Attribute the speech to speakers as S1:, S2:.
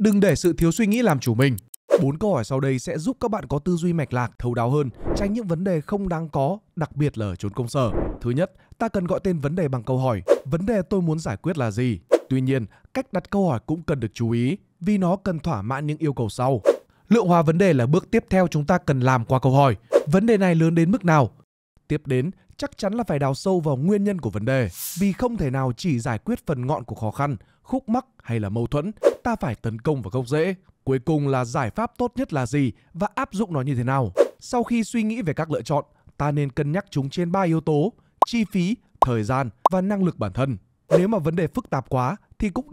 S1: Đừng để sự thiếu suy nghĩ làm chủ mình. Bốn câu hỏi sau đây sẽ giúp các bạn có tư duy mạch lạc, thấu đáo hơn, tránh những vấn đề không đáng có, đặc biệt là ở chốn công sở. Thứ nhất, ta cần gọi tên vấn đề bằng câu hỏi. Vấn đề tôi muốn giải quyết là gì? Tuy nhiên, cách đặt câu hỏi cũng cần được chú ý vì nó cần thỏa mãn những yêu cầu sau. Lượng hóa vấn đề là bước tiếp theo chúng ta cần làm qua câu hỏi. Vấn đề này lớn đến mức nào? Tiếp đến, chắc chắn là phải đào sâu vào nguyên nhân của vấn đề, vì không thể nào chỉ giải quyết phần ngọn của khó khăn, khúc mắc hay là mâu thuẫn, ta phải tấn công vào gốc rễ. Cuối cùng là giải pháp tốt nhất là gì và áp dụng nó như thế nào. Sau khi suy nghĩ về các lựa chọn, ta nên cân nhắc chúng trên 3 yếu tố: chi phí, thời gian và năng lực bản thân. Nếu mà vấn đề phức tạp quá thì cũng